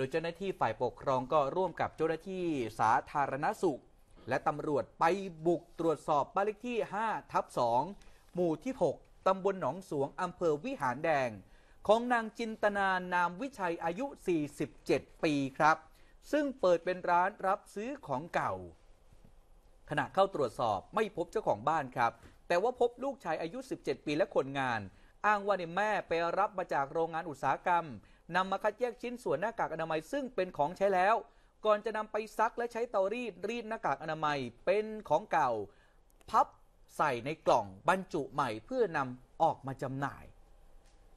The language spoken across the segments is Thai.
โดยเจ้าหน้าที่ฝ่ายปกครองก็ร่วมกับเจ้าหน้าที่สาธารณสุข และตำรวจไปบุกตรวจสอบบ้านเลขที่ 5 ทับ2หมู่ที่ 6 ตำบลหนองสวงอำเภอวิหารแดง ของนางจินตนา นามวิชัยอายุ 47 ปีครับ ซึ่งเปิดเป็นร้านรับซื้อของเก่า ขณะเข้าตรวจสอบไม่พบเจ้าของบ้านครับ แต่ว่าพบลูกชายอายุ 17 ปีและคนงาน อ้างว่าในแม่ไปรับมาจากโรงงานอุตสาหกรรมนำมาคัดแยกชิ้นส่วนหน้ากากอนามัยซึ่งเป็นของใช้แล้ว ก่อนจะนำไปซักและใช้เตารีด รีดหน้ากากอนามัยเป็นของเก่าพับใส่ในกล่องบรรจุใหม่เพื่อนำออกมาจำหน่าย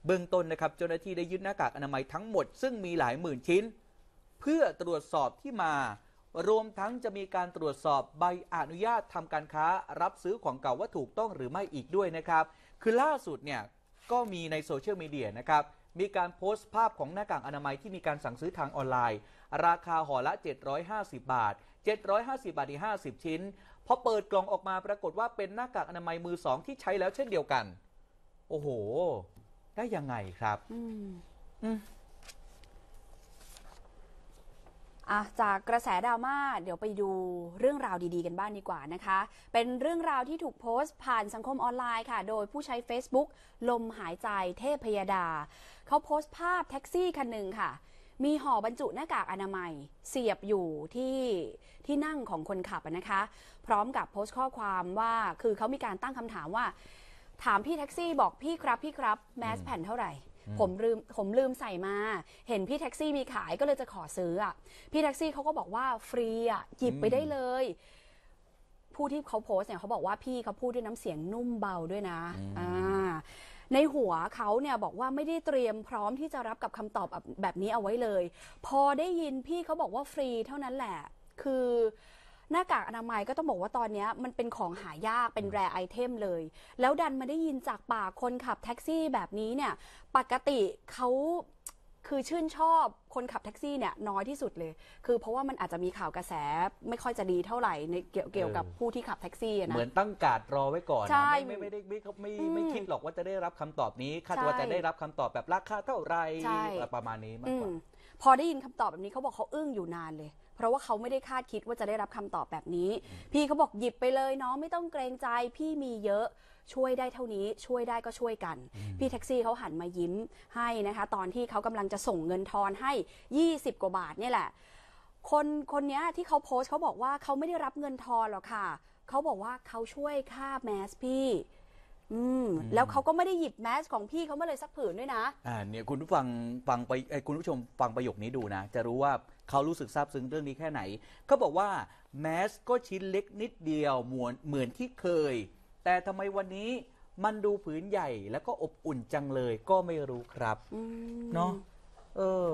เบื้องต้นนะครับเจ้าหน้าที่ได้ยึดหน้ากากอนามัยทั้งหมดซึ่งมีหลายหมื่นชิ้น เพื่อตรวจสอบที่มารวมทั้งจะมีการตรวจสอบใบอนุญาตทำการค้ารับซื้อของเก่าว่าถูกต้องหรือไม่อีกด้วยนะครับ คือล่าสุดเนี่ย ก็มีในโซเชียลมีเดียนะครับมีการโพสต์ภาพของหน้ากากอนามัยที่มีการสั่งซื้อทางออนไลน์ ราคาห่อละ 750 บาท 750 บาทที่50 ชิ้นพอเปิดกล่องออกมาปรากฏว่าเป็นหน้ากากอนามัยมือสอง ที่ใช้แล้วเช่นเดียวกัน โอ้โห ได้ยังไงครับอืมอะจากกระแสดราม่าเดี๋ยวไปดูเรื่องราวดีๆกันบ้างดีกว่านะคะ เป็นเรื่องราวที่ถูกโพสต์ผ่านสังคมออนไลน์ค่ะ โดยผู้ใช้ Facebook ลมหายใจเทพพยดา เขาโพสต์ภาพแท็กซี่คันหนึ่งค่ะ มีห่อบรรจุหน้ากากอนามัยเสียบอยู่ที่ที่นั่งของคนขับนะคะ พร้อมกับโพสต์ข้อความว่าคือเขามีการตั้งคำถามว่า ถามพี่แท็กซี่บอกพี่ครับพี่ครับแมสแผ่นเท่าไหร่ผมลืมผมลืมใส่มา เห็นพี่แท็กซี่มีขายก็เลยจะขอซื้ออ่ะพี่แท็กซี่เขาก็บอกว่าฟรีอ่ะหยิบไปได้เลย ผู้ที่เขาโพสเนี่ยเขาบอกว่าพี่เขาพูดด้วยน้ำเสียงนุ่มเบาด้วยนะ อ่า ในหัวเขาเนี่ยบอกว่าไม่ได้เตรียมพร้อมที่จะรับกับคำตอบแบบนี้เอาไว้เลย พอได้ยินพี่เขาบอกว่าฟรีเท่านั้นแหละ คือหน้ากากอนามัยก็ต้องบอกว่าตอนนี้มันเป็นของหายาก เป็นแรไอเทมเลย แล้วดันมาได้ยินจากปากคนขับแท็กซี่แบบนี้เนี่ย ปกติเขาคือชื่นชอบคนขับแท็กซี่เนี่ยน้อยที่สุดเลย คือเพราะว่ามันอาจจะมีข่าวกระแส ไม่ค่อยจะดีเท่าไหร่ในเกี่ยวเกี่ยวกับผู้ที่ขับแท็กซี่นะ เหมือนตั้งการรอไว้ก่อนนะไม่ไม่ได้ไม่ไม่ไม่คิดหรอกว่าจะได้รับคำตอบนี้คาดว่าจะได้รับคำตอบแบบราคาเท่าไหร่ประมาณนี้มากกว่าพอได้ยินคำตอบแบบนี้เขาบอกเขาอึ้งอยู่นานเลยเพราะว่าเขาไม่ได้คาดคิดว่าจะได้รับคำตอบแบบนี้ พี่เขาบอกหยิบไปเลยน้องไม่ต้องเกรงใจพี่มีเยอะ ช่วยได้เท่านี้ช่วยได้ก็ช่วยกันพี่แท็กซี่เขาหันมายิ้มให้นะคะตอนที่เขากำลังจะส่งเงินทอนให้ 20กว่าบาท นี่แหละคนคนนี้ที่เขาโพสต์เขาบอกว่าเขาไม่ได้รับเงินทอนหรอกค่ะเขาบอกว่าเขาช่วยค่าแมสพี่อืม แล้วเขาก็ไม่ได้หยิบแมสของพี่เขามาเลยสักผืนด้วยนะ อ่าเนี่ยคุณผู้ฟังฟังไปไอ้คุณผู้ชมฟังประโยคนี้ดูนะ จะรู้ว่าเขารู้สึกซาบซึ้งเรื่องนี้แค่ไหนเขาบอกว่าแมสก็ชิ้นเล็กนิดเดียวเหมือนเหมือนที่เคย แต่ทำไมวันนี้มันดูผืนใหญ่แล้วก็อบอุ่นจังเลยก็ไม่รู้ครับเนาะเออ